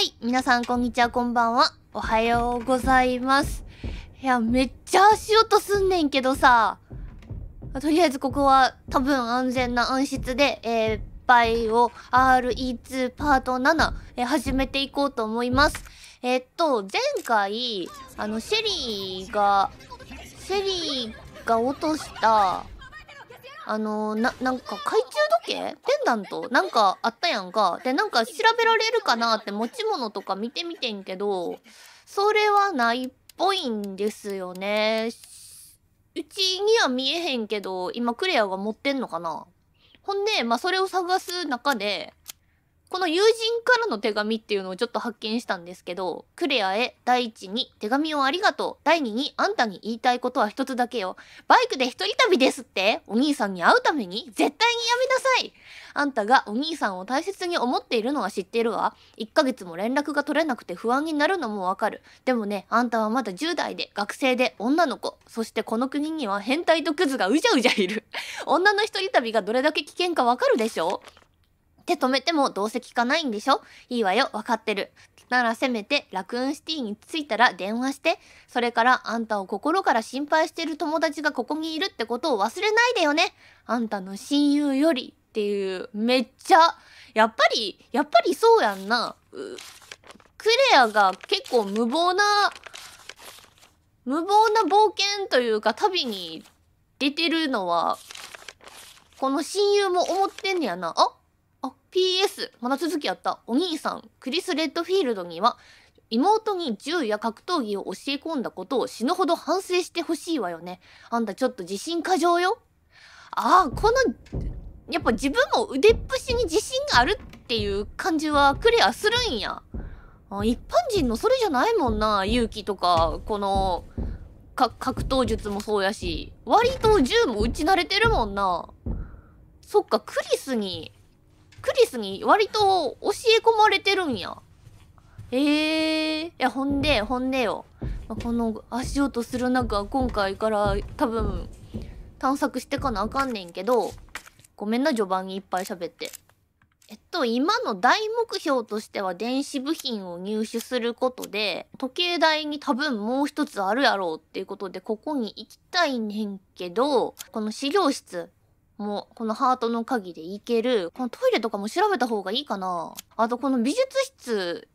はい皆さんこんにちはこんばんはおはようございますいやめっちゃ足音すんねんけどさとりあえずここは多分安全な暗室で、えー、バイを RE2 パート7、えー、始めていこうと思います。えー、っと、前回、あの、シェリーが、シェリーが落とした、あのー、な、なんか懐中時計ペンダントなんかあったやんか。で、なんか調べられるかなって持ち物とか見てみてんけど、それはないっぽいんですよね。うちには見えへんけど、今クレアが持ってんのかなほんで、まあ、それを探す中で、この友人からの手紙っていうのをちょっと発見したんですけど、クレアへ第一に手紙をありがとう。第二にあんたに言いたいことは一つだけよ。バイクで一人旅ですってお兄さんに会うために絶対にやめなさいあんたがお兄さんを大切に思っているのは知ってるわ。一ヶ月も連絡が取れなくて不安になるのもわかる。でもね、あんたはまだ10代で学生で女の子。そしてこの国には変態とクズがうじゃうじゃいる。女の一人旅がどれだけ危険かわかるでしょ手止めてもどうせ聞かないんでしょいいわよ、わかってる。ならせめてラクーンシティに着いたら電話して、それからあんたを心から心配してる友達がここにいるってことを忘れないでよね。あんたの親友よりっていう、めっちゃ、やっぱり、やっぱりそうやんな。クレアが結構無謀な、無謀な冒険というか旅に出てるのは、この親友も思ってんねやな。あ PS まだ続きやったお兄さんクリス・レッドフィールドには妹に銃や格闘技を教え込んだことを死ぬほど反省してほしいわよねあんたちょっと自信過剰よああこのやっぱ自分も腕っぷしに自信があるっていう感じはクリアするんや一般人のそれじゃないもんな勇気とかこの格闘術もそうやし割と銃も打ち慣れてるもんなそっかクリスにクリスに割と教え込まれてるんや。ええー、いや、ほんで、ほんでよ。この足音する中、今回から多分、探索してかなあかんねんけど、ごめんな、序盤にいっぱい喋って。えっと、今の大目標としては電子部品を入手することで、時計台に多分もう一つあるやろうっていうことで、ここに行きたいねんけど、この資料室、もこのハートの鍵で行ける。このトイレとかも調べた方がいいかな。あとこの美術室。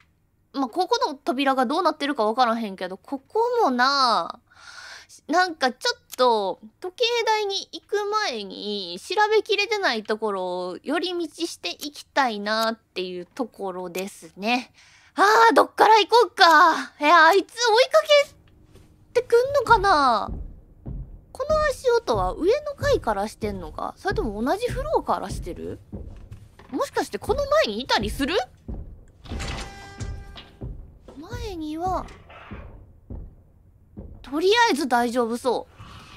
まあ、ここの扉がどうなってるかわからへんけど、ここもな、なんかちょっと時計台に行く前に調べきれてないところを寄り道していきたいなっていうところですね。ああ、どっから行こうか。いや、あいつ追いかけてくんのかなこの足音は上の階からしてんのかそれとも同じフローからしてるもしかしてこの前にいたりする前には、とりあえず大丈夫そ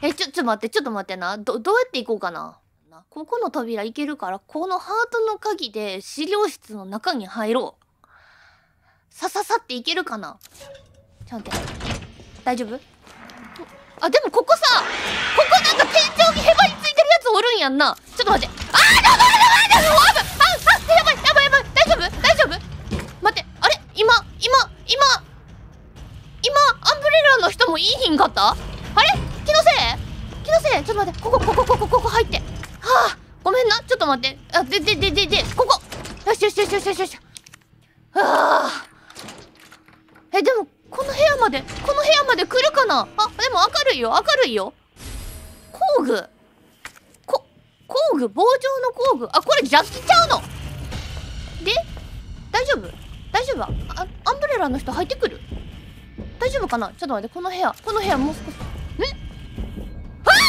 う。え、ちょ、ちょっ待って、ちょっと待ってな。ど、どうやって行こうかな。なここの扉行けるから、このハートの鍵で資料室の中に入ろう。さささって行けるかなちょっと待って。大丈夫あでもここさここなんか天井にへばりついてるやつおるんやんなちょっと待ってああやばいやばいやばいああやばいやばいやばい大丈夫大丈夫待ってあれ今今今今アンブレラの人もいいひんかったあれ気のせい気のせいちょっと待ってここここここここ入ってはあごめんなちょっと待ってあでででででここよしよしよしよしよしよしるいよ明るいよ工具こ工具棒状の工具あこれジャッキちゃうので大丈夫大丈夫あアンブレラの人入ってくる大丈夫かなちょっと待ってこの部屋この部屋もう少しんあちょ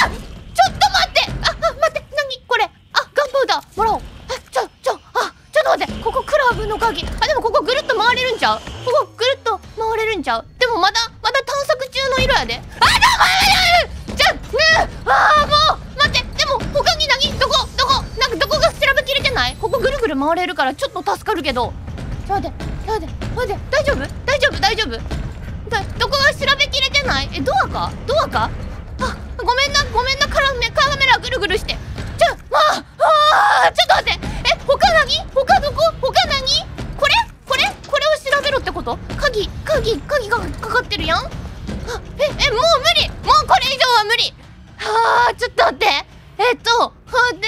っと待ってああ待って何これあガンボウダーもらおうえちょちょあちょっと待ってここクラブの鍵あでもここぐるっと回れるんちゃうここぐるっと回れるんちゃうでもまだまだ探索中の色やで回れるからちょっと助かるけどちょっと待ってちょっと待って待って大丈夫大丈夫大丈夫だどこが調べきれてないえドアかドアかあごめんなごめんなカラメカメラぐるぐるしてちょまああちょっと待ってえ他何他どこ他何これこれこれを調べろってこと鍵鍵鍵がかかってるやんええもう無理もうこれ以上は無理はあちょっと待ってえっとほんで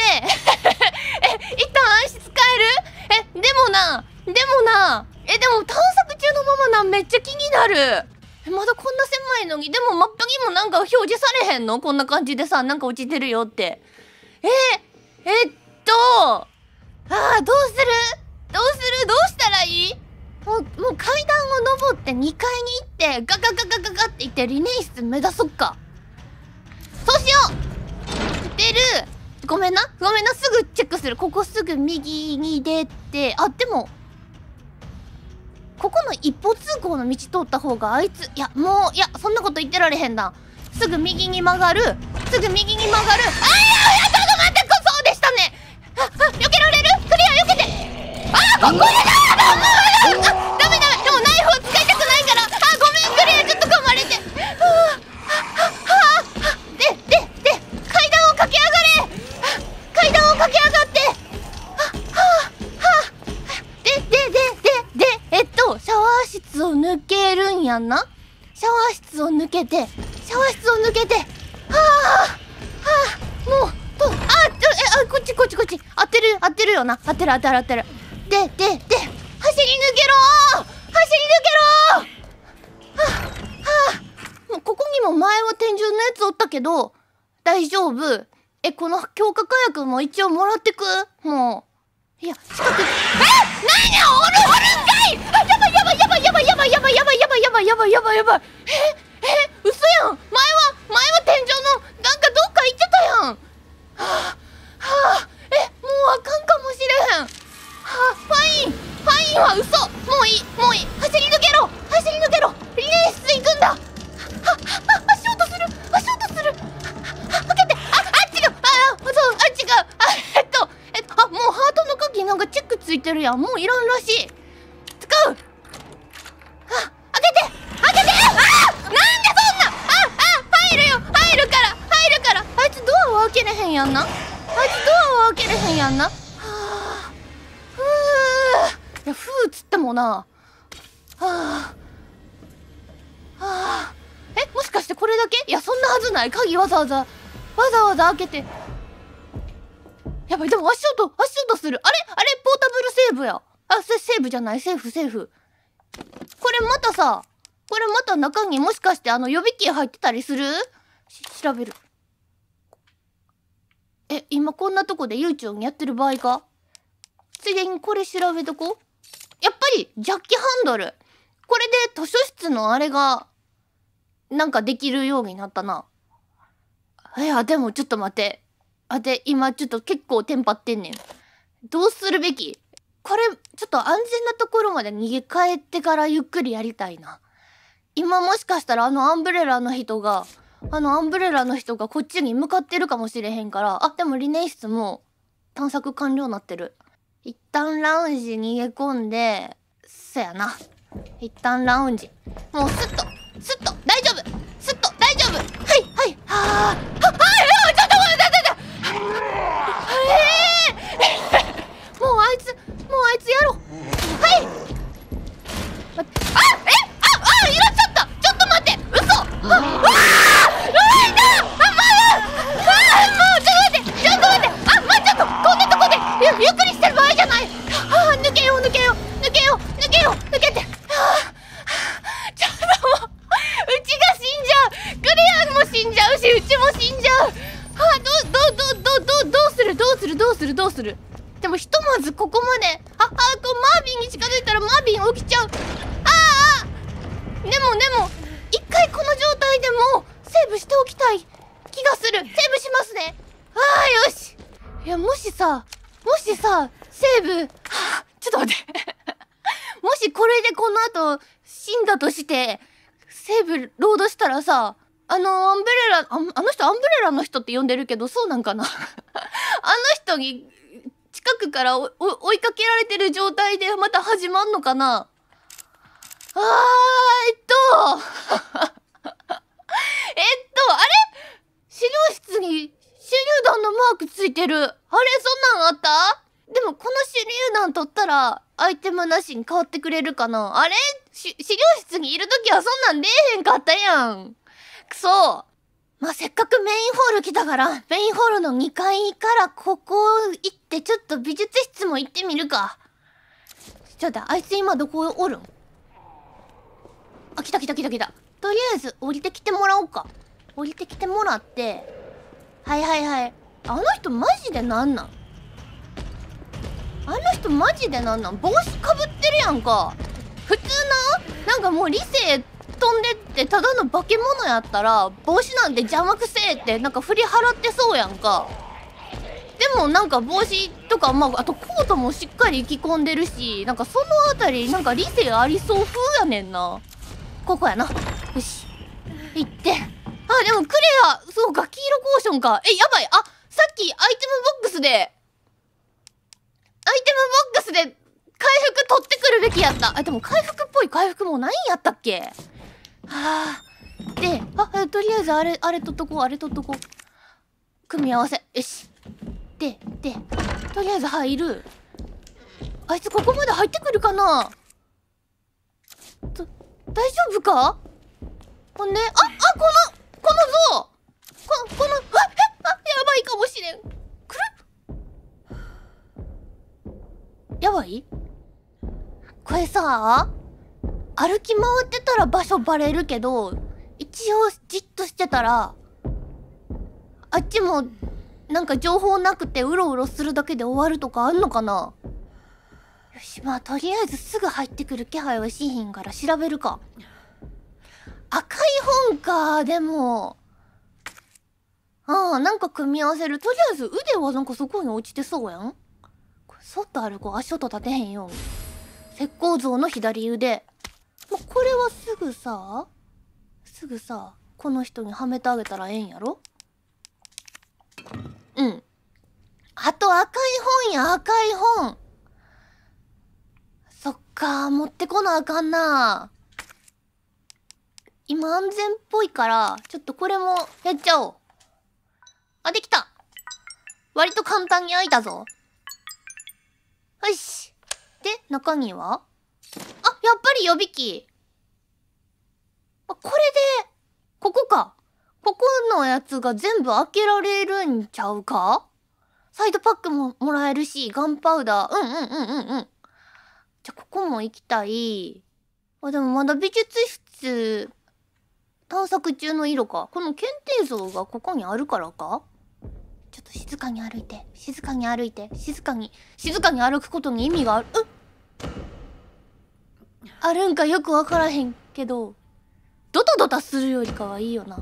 でもなえでも探索中のままなめっちゃ気になるえまだこんな狭いのにでもマップにもなんか表示されへんのこんな感じでさなんか落ちてるよってええっとああどうするどうするどうしたらいいもうもう階段を登って2階に行ってガガガガガガって行ってリネイス目指そっかそうしよう出るごめんなごめんなすぐチェックするここすぐ右に出てあでもここの一方通行の道通った方があいついやもういやそんなこと言ってられへんなすぐ右に曲がるすぐ右に曲がるああ、やいやちょっと待ってそうでしたねああ避けられるクリア避けてあここやだやだもやんなシャワー室を抜けてシャワー室を抜けてはあはあもうとあちょえあこっちこっちこっち当てる当てるよな当てる当てる当てるででで走り抜けろ走り抜けろはあはあもうここにも前は天井のやつおったけど大丈夫えこの強化火薬も一応もらってくもういや近くえ何おるおるんかばいやばいやばいやばいやばいやばいやばいやばいやばいやばいやばいやばいええいや、ふうっつってもな。はあ。はあ。え、もしかしてこれだけいや、そんなはずない。鍵わざわざ、わざわざ開けて。やばい、でも足音、足音する。あれあれ、ポータブルセーブや。あ、セセーブじゃない。セーフ、セーフ。これまたさ、これまた中にもしかしてあの予備機入ってたりするし調べる。え、今こんなとこで悠長にやってる場合かついでにこれ調べとこう。やっぱりジャッキハンドル。これで図書室のあれが、なんかできるようになったな。いや、でもちょっと待って。あて、今ちょっと結構テンパってんねん。どうするべきこれ、ちょっと安全なところまで逃げ帰ってからゆっくりやりたいな。今もしかしたらあのアンブレラの人が、あのアンブレラの人がこっちに向かってるかもしれへんから、あ、でもリネン室も探索完了になってる。一旦ラウンジ逃げ込んで、そやな。一旦ラウンジ。もうスッと、スッと、大丈夫スッと、大丈夫はい、はい、はぁ、は、はいさもしさ西武ちょっと待って もしこれでこの後死んだとして西武ロードしたらさあのアンブレラあの人アンブレラの人って呼んでるけどそうなんかな あの人に近くから追いかけられてる状態でまた始まんのかなあーえっと えっとあれ資料室に手榴弾のマークついてる。あれ、そんなんあったでも、この手榴弾取ったら、アイテムなしに変わってくれるかなあれし、資料室にいるときはそんなん出えへんかったやん。くそ。まあ、せっかくメインホール来たから、メインホールの2階からここ行って、ちょっと美術室も行ってみるか。ちょっと、あいつ今どこおるんあ、来た来た来た来た。とりあえず降りてきてもらおうか。降りてきてもらって、はいはいはいあの人マジでなんなんあの人マジでなんなん帽子かぶってるやんか普通ななんかもう理性飛んでってただの化け物やったら帽子なんて邪魔くせえってなんか振り払ってそうやんかでもなんか帽子とか、まあ、あとコートもしっかり着込んでるしなんかその辺りなんか理性ありそう風やねんなここやなよし行ってあ、でもクレア、そう、ガキ色コーションか。え、やばい。あ、さっきアイテムボックスで、アイテムボックスで回復取ってくるべきやった。あ、でも回復っぽい回復もないんやったっけはあ。で、あ、とりあえずあれ、あれ取っとこう、あれ取っとこう。組み合わせ。よし。で、で、とりあえず入る。あいつここまで入ってくるかなと、大丈夫かほんで、あ、あ、このこの像ここのあえあやばいかもしれんくるやばいこれさ歩き回ってたら場所バレるけど一応じっとしてたらあっちもなんか情報なくてうろうろするだけで終わるとかあんのかなよしまあとりあえずすぐ入ってくる気配はしひんから調べるか。赤い本か、でも。ああ、なんか組み合わせる。とりあえず腕はなんかそこに落ちてそうやん。これそっと歩こう。足音立てへんよ。石膏像の左腕。ま、これはすぐさ、すぐさ、この人にはめてあげたらええんやろうん。あと赤い本や、赤い本。そっか、持ってこなあかんな。今安全っぽいから、ちょっとこれもやっちゃおう。あ、できた割と簡単に開いたぞ。よし。で、中身はあ、やっぱり予備機。あ、これで、ここか。ここのやつが全部開けられるんちゃうかサイドパックももらえるし、ガンパウダー。うんうんうんうんうん。じゃ、ここも行きたい。あ、でもまだ美術室探索中の色かこの検定像がここにあるからかちょっと静かに歩いて静かに歩いて静かに静かに歩くことに意味があるあるんかよくわからへんけどドタドタするよりかはいいよな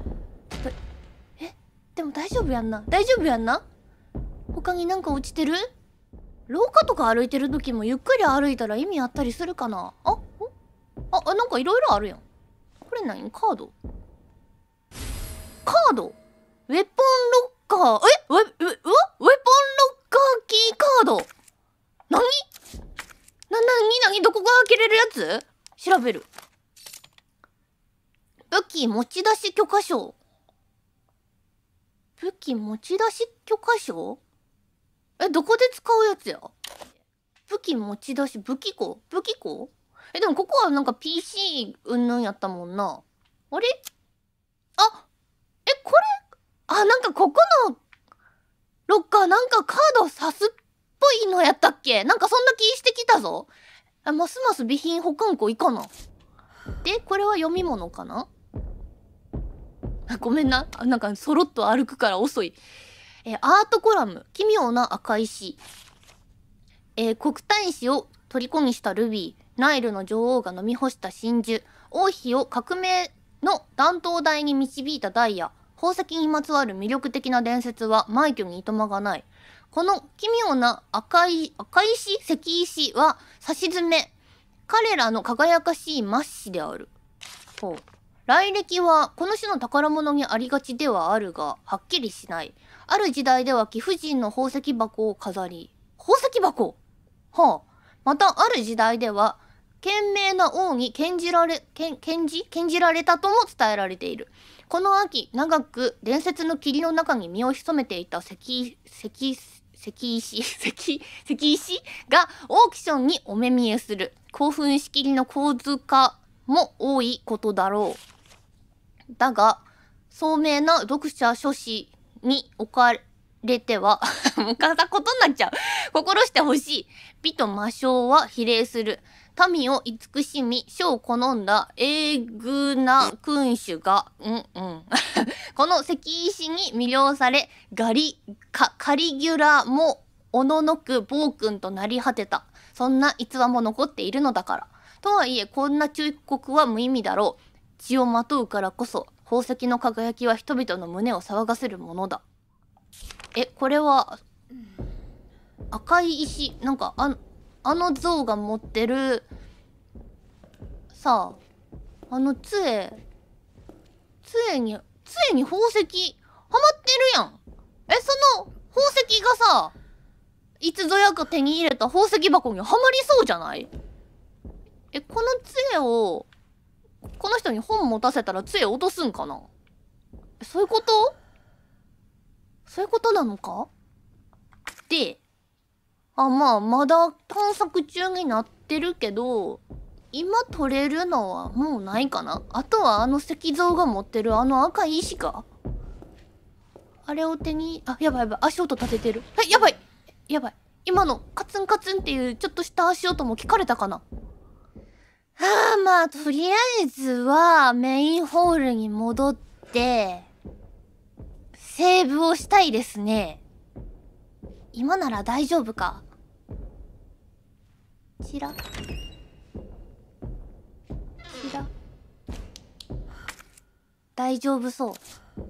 えでも大丈夫やんな大丈夫やんな他になんか落ちてる廊下とか歩いてる時もゆっくり歩いたら意味あったりするかなあああなんかいろいろあるやんこれ何カードカードウェポンロッカー、えウェ、ウェ、ウェポンロッカーキーカード何な、なになにどこが開けれるやつ調べる。武器持ち出し許可証。武器持ち出し許可証え、どこで使うやつや武器持ち出し、武器庫武器庫え、でもここはなんか PC うんぬんやったもんな。あれあ、え、これ、あ、なんかここのロッカーなんかカード刺すっぽいのやったっけなんかそんな気してきたぞ。あますます備品保管庫いかな。で、これは読み物かなごめんな。なんかそろっと歩くから遅い。えアートコラム。奇妙な赤石。えー、国体石を虜にしたルビー。ナイルの女王が飲み干した真珠王妃を革命の断頭台に導いたダイヤ宝石にまつわる魅力的な伝説は枚挙にいとまがないこの奇妙な赤い赤石石石は差し詰め彼らの輝かしい末子であるほう来歴はこの種の宝物にありがちではあるがはっきりしないある時代では貴婦人の宝石箱を飾り宝石箱はあまたある時代では賢明な王に献じられ献じ献じられたとも伝えられているこの秋長く伝説の霧の中に身を潜めていた石石石石石石石がオークションにお目見えする興奮しきりの構図化も多いことだろうだが聡明な読者諸士に置かれては昔う ことになっちゃう心してほしい美と魔性は比例する民を慈しみ、書を好んだ、英グな君主が、うんうん。この石石に魅了され、ガリ、カ、カリギュラも、おののく暴君となり果てた。そんな逸話も残っているのだから。とはいえ、こんな忠告は無意味だろう。血をまとうからこそ、宝石の輝きは人々の胸を騒がせるものだ。え、これは、赤い石、なんか、ああの像が持ってるさああの杖杖に杖に宝石ハマってるやんえその宝石がさいつぞやく手に入れた宝石箱にはまりそうじゃないえこの杖をこの人に本持たせたら杖落とすんかなそういうことそういうことなのかであ、まあ、まだ探索中になってるけど、今取れるのはもうないかなあとはあの石像が持ってるあの赤い石かあれを手に、あ、やばいやばい、足音立ててる。はい、やばいやばい。今のカツンカツンっていうちょっとした足音も聞かれたかなあーまあ、とりあえずはメインホールに戻って、セーブをしたいですね。今なら大丈夫かちらちら大丈夫そう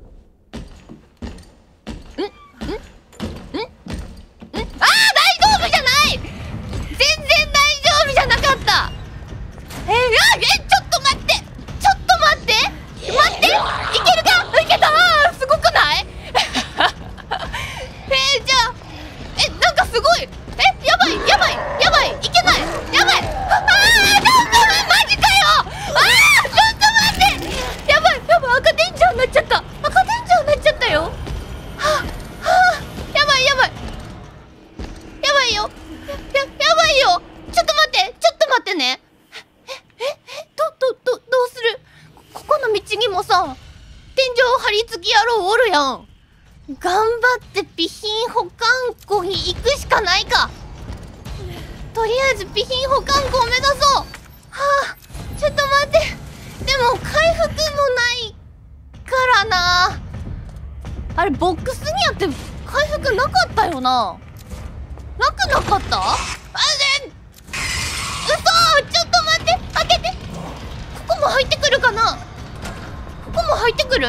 くる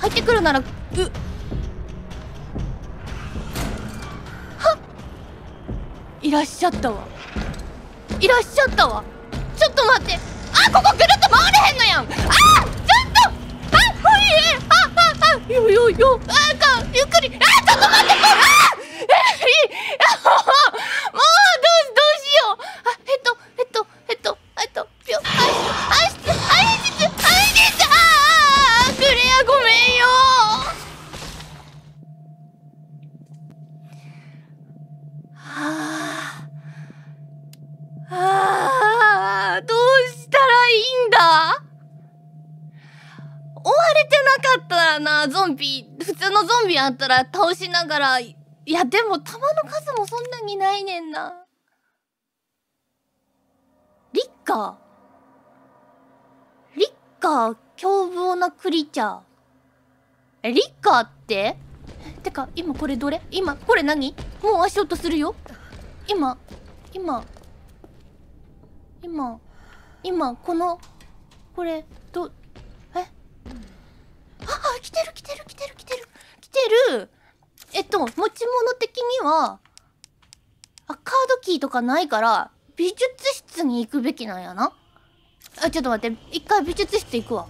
入ってくるならうはいらっしゃったわいらっしゃったわちょっと待ってあここぐるっと回れへんのやんあちょっとあほいえあああよよよあかゆっくりあなゾンビ普通のゾンビあったら倒しながらいやでも弾の数もそんなにないねんなリッカーリッカー凶暴なクリーチャーえリッカーっててか今これどれ今これ何もう足音するよ今今今今このこれしも持ち物的にはあカードキーとかないから美術室に行くべきなんやなあちょっと待って一回美術室行くわ。